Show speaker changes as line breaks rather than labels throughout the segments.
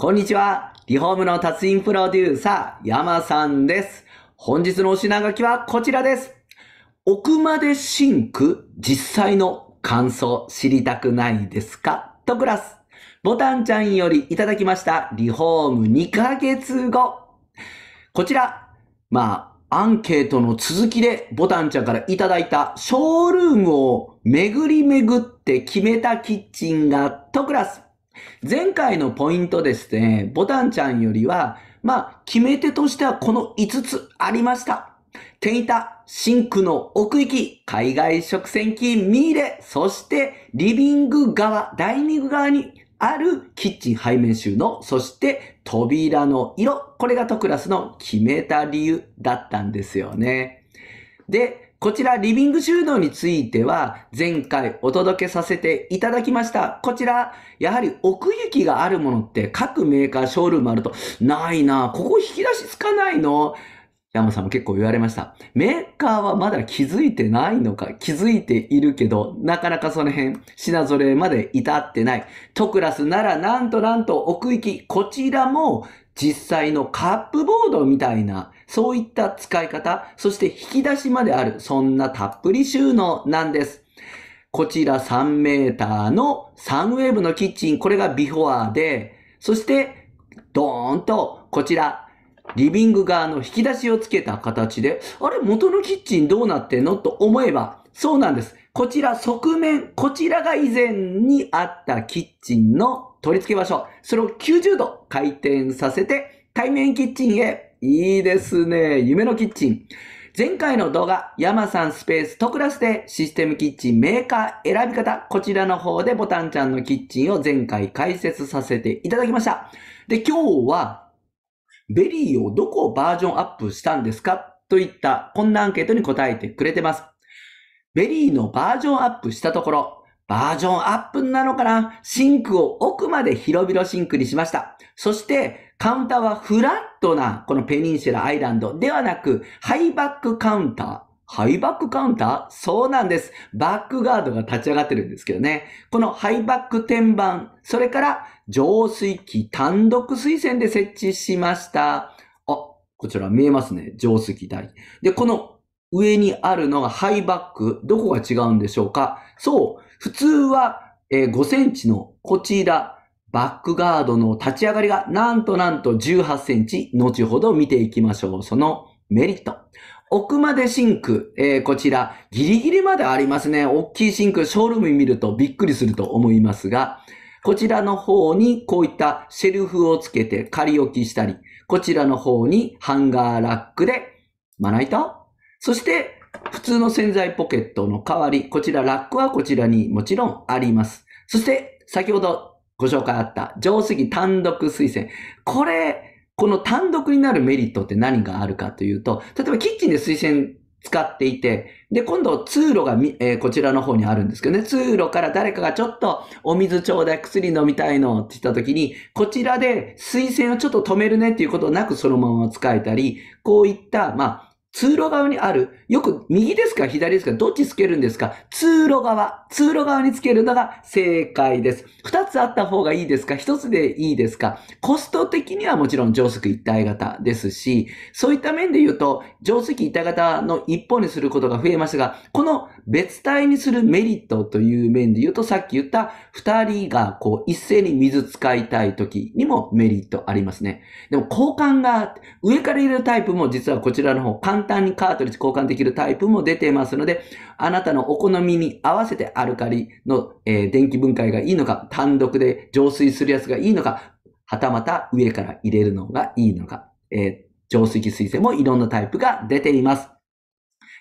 こんにちは。リフォームの達人プロデューサー、山さんです。本日のお品書きはこちらです。奥までシンク、実際の感想知りたくないですかとクラス。ボタンちゃんよりいただきましたリフォーム2ヶ月後。こちら、まあ、アンケートの続きでボタンちゃんからいただいたショールームを巡り巡って決めたキッチンがとクラス。前回のポイントですね、ボタンちゃんよりは、まあ、決め手としてはこの5つありました。天板、シンクの奥行き、海外食洗機ミーレ、そしてリビング側、ダイニング側にあるキッチン背面収納、そして扉の色、これがトクラスの決めた理由だったんですよね。で、こちら、リビング収納については、前回お届けさせていただきました。こちら、やはり奥行きがあるものって各メーカー、ショールームあると、ないなここ引き出しつかないの山さんも結構言われました。メーカーはまだ気づいてないのか、気づいているけど、なかなかその辺、品揃えまで至ってない。トクラスならなんとなんと奥行き、こちらも実際のカップボードみたいなそういった使い方、そして引き出しまである、そんなたっぷり収納なんです。こちら3メーターのサンウェーブのキッチン、これがビフォアで、そしてドーンとこちらリビング側の引き出しをつけた形で、あれ元のキッチンどうなってんのと思えば、そうなんです。こちら側面、こちらが以前にあったキッチンの取り付け場所、それを90度回転させて、対面キッチンへいいですね。夢のキッチン。前回の動画、マさんスペーストクラスでシステムキッチンメーカー選び方、こちらの方でボタンちゃんのキッチンを前回解説させていただきました。で、今日は、ベリーをどこバージョンアップしたんですかといったこんなアンケートに答えてくれてます。ベリーのバージョンアップしたところ、バージョンアップなのかなシンクを奥まで広々シンクにしました。そして、カウンターはフラットな、このペニンシュラアイランドではなく、ハイバックカウンター。ハイバックカウンターそうなんです。バックガードが立ち上がってるんですけどね。このハイバック天板、それから浄水器単独水栓で設置しました。あ、こちら見えますね。浄水器台。で、この上にあるのがハイバック。どこが違うんでしょうかそう。普通は、え5センチのこちら、バックガードの立ち上がりがなんとなんと18センチ、後ほど見ていきましょう。そのメリット。奥までシンク、えー、こちら、ギリギリまでありますね。大きいシンク、ショールーム見るとびっくりすると思いますが、こちらの方にこういったシェルフをつけて仮置きしたり、こちらの方にハンガーラックでまな板そして普通の洗剤ポケットの代わり、こちらラックはこちらにもちろんあります。そして、先ほどご紹介あった上杉単独推薦。これ、この単独になるメリットって何があるかというと、例えばキッチンで推薦使っていて、で、今度通路が、み、えー、こちらの方にあるんですけどね、通路から誰かがちょっとお水ちょうだい、薬飲みたいのって言った時に、こちらで水薦をちょっと止めるねっていうことなくそのまま使えたり、こういった、まあ、通路側にある、よく右ですか左ですかどっちつけるんですか通路側、通路側につけるのが正解です。二つあった方がいいですか一つでいいですかコスト的にはもちろん定石一体型ですし、そういった面で言うと、定石一体型の一方にすることが増えますが、この別体にするメリットという面で言うと、さっき言った二人がこう一斉に水使いたい時にもメリットありますね。でも交換が、上から入れるタイプも実はこちらの方、簡単にカートリッジ交換できるタイプも出ていますので、あなたのお好みに合わせてアルカリの、えー、電気分解がいいのか、単独で浄水するやつがいいのか、はたまた上から入れるのがいいのか、えー、浄水器水性もいろんなタイプが出ています。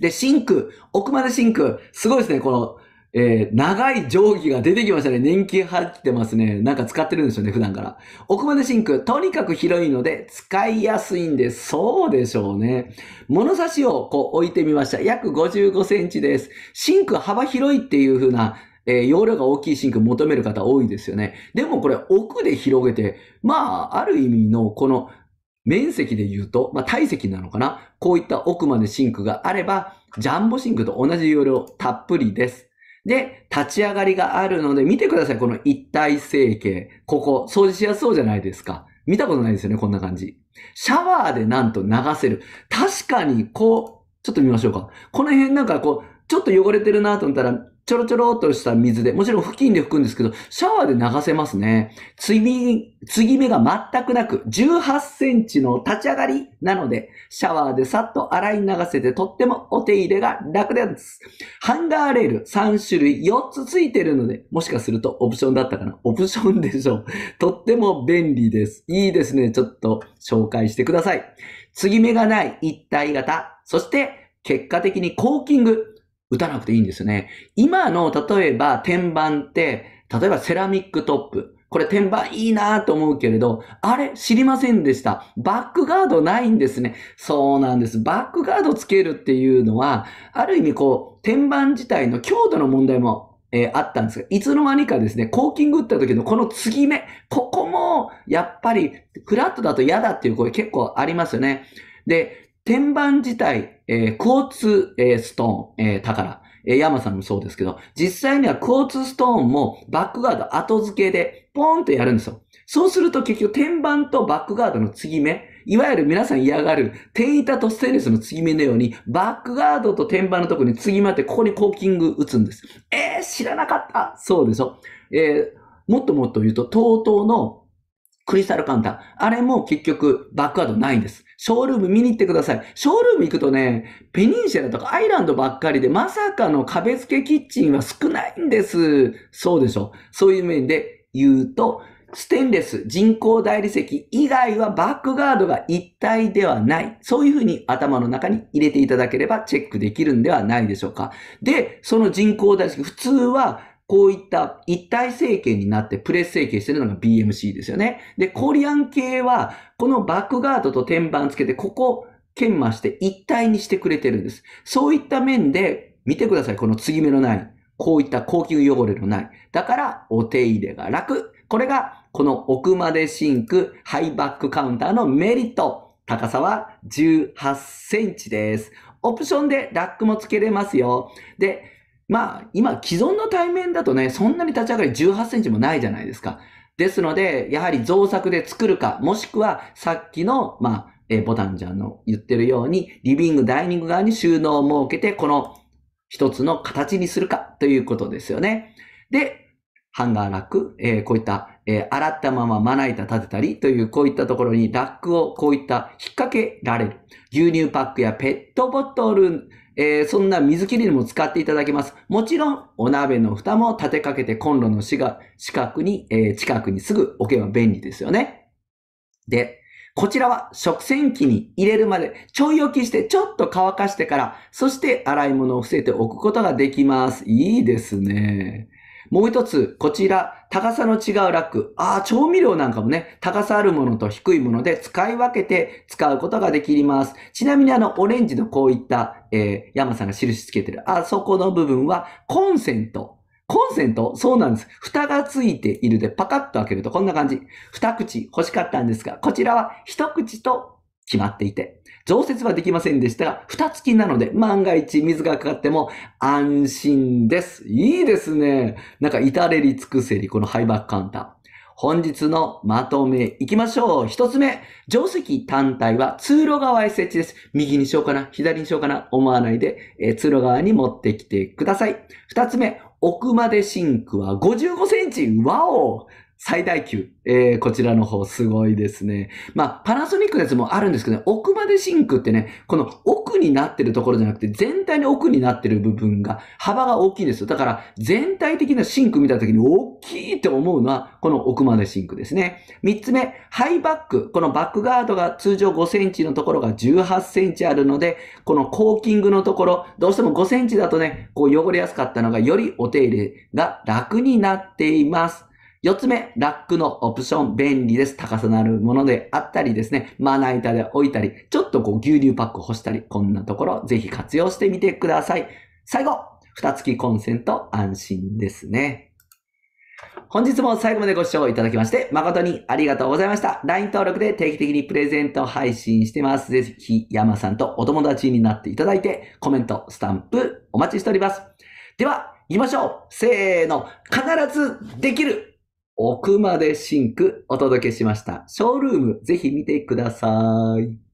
で、シンク、奥までシンク、すごいですね、この、えー、長い定規が出てきましたね。年金入ってますね。なんか使ってるんでしょうね、普段から。奥までシンク、とにかく広いので、使いやすいんです。そうでしょうね。物差しをこう置いてみました。約55センチです。シンク幅広いっていう風な、えー、容量が大きいシンク求める方多いですよね。でもこれ奥で広げて、まあ、ある意味のこの面積で言うと、まあ体積なのかなこういった奥までシンクがあれば、ジャンボシンクと同じ容量たっぷりです。で、立ち上がりがあるので、見てください。この一体成形。ここ、掃除しやすそうじゃないですか。見たことないですよね、こんな感じ。シャワーでなんと流せる。確かに、こう、ちょっと見ましょうか。この辺なんかこう、ちょっと汚れてるなと思ったら、ちょろちょろっとした水で、もちろん付近で拭くんですけど、シャワーで流せますね。継ぎ、目が全くなく、18センチの立ち上がりなので、シャワーでさっと洗い流せて、とってもお手入れが楽です。ハンガーレール3種類4つついてるので、もしかするとオプションだったかなオプションでしょう。とっても便利です。いいですね。ちょっと紹介してください。継ぎ目がない一体型。そして、結果的にコーキング。打たなくていいんですよね。今の、例えば天板って、例えばセラミックトップ。これ天板いいなと思うけれど、あれ知りませんでした。バックガードないんですね。そうなんです。バックガードつけるっていうのは、ある意味こう、天板自体の強度の問題もえー、あったんですが、いつの間にかですね、コーキング打った時のこの継ぎ目、ここも、やっぱり、フラットだと嫌だっていう声結構ありますよね。で、天板自体、えー、通、えー、ストーン、えー、宝、え山さんもそうですけど、実際には交通ストーンもバックガード後付けでポーンとやるんですよ。そうすると結局天板とバックガードの継ぎ目、いわゆる皆さん嫌がる、天板とステンレスの継ぎ目のように、バックガードと天板のとこに継ぎ目って、ここにコーキング打つんです。えー、知らなかったそうでしょ。えー、もっともっと言うと、TOTO のクリスタルカウンター。あれも結局、バックガードないんです。ショールーム見に行ってください。ショールーム行くとね、ペニンシェラとかアイランドばっかりで、まさかの壁付けキッチンは少ないんです。そうでしょ。そういう面で言うと、ステンレス、人工大理石以外はバックガードが一体ではない。そういうふうに頭の中に入れていただければチェックできるんではないでしょうか。で、その人工大理石、普通はこういった一体政権になってプレス政権してるのが BMC ですよね。で、コリアン系は、このバックガードと天板つけて、ここ、研磨して一体にしてくれてるんです。そういった面で、見てください。この継ぎ目のない。こういった高級汚れのない。だから、お手入れが楽。これが、この奥までシンク、ハイバックカウンターのメリット。高さは18センチです。オプションでラックもつけれますよ。で、まあ、今、既存の対面だとね、そんなに立ち上がり18センチもないじゃないですか。ですので、やはり造作で作るか、もしくはさっきの、まあ、えー、ボタンちゃんの言ってるように、リビング、ダイニング側に収納を設けて、この一つの形にするかということですよね。で、ハンガーラック、えー、こういった、えー、洗ったまままな板立てたりという、こういったところにラックをこういった引っ掛けられる。牛乳パックやペットボトル、えー、そんな水切りにも使っていただけます。もちろん、お鍋の蓋も立てかけてコンロの四角に、えー、近くにすぐ置けば便利ですよね。で、こちらは食洗機に入れるまでちょい置きしてちょっと乾かしてから、そして洗い物を伏せておくことができます。いいですね。もう一つ、こちら、高さの違うラック。ああ、調味料なんかもね、高さあるものと低いもので使い分けて使うことができます。ちなみにあの、オレンジのこういった、えー、山さんが印つけてる、あそこの部分は、コンセント。コンセントそうなんです。蓋がついているで、パカッと開けるとこんな感じ。二口欲しかったんですが、こちらは一口と決まっていて、常設はできませんでしたが、蓋付きなので、万が一水がかかっても安心です。いいですね。なんか至れり尽くせり、このハイバックカウンター。本日のまとめいきましょう。一つ目、定石単体は通路側へ設置です。右にしようかな、左にしようかな、思わないで、え通路側に持ってきてください。二つ目、奥までシンクは55センチ。わお最大級、えー、こちらの方すごいですね。まあ、パナソニックのやつもあるんですけど、ね、奥までシンクってね、この奥になってるところじゃなくて、全体に奥になってる部分が、幅が大きいんですよ。だから、全体的なシンク見た時に大きいって思うのは、この奥までシンクですね。三つ目、ハイバック。このバックガードが通常5センチのところが18センチあるので、このコーキングのところ、どうしても5センチだとね、こう汚れやすかったのが、よりお手入れが楽になっています。4つ目、ラックのオプション、便利です。高さのあるものであったりですね、まな板で置いたり、ちょっとこう牛乳パック干したり、こんなところぜひ活用してみてください。最後、蓋付きコンセント、安心ですね。本日も最後までご視聴いただきまして、誠にありがとうございました。LINE 登録で定期的にプレゼント配信してます。ぜひ、山さんとお友達になっていただいて、コメント、スタンプ、お待ちしております。では、行きましょうせーの必ずできる奥までシンクお届けしました。ショールームぜひ見てください。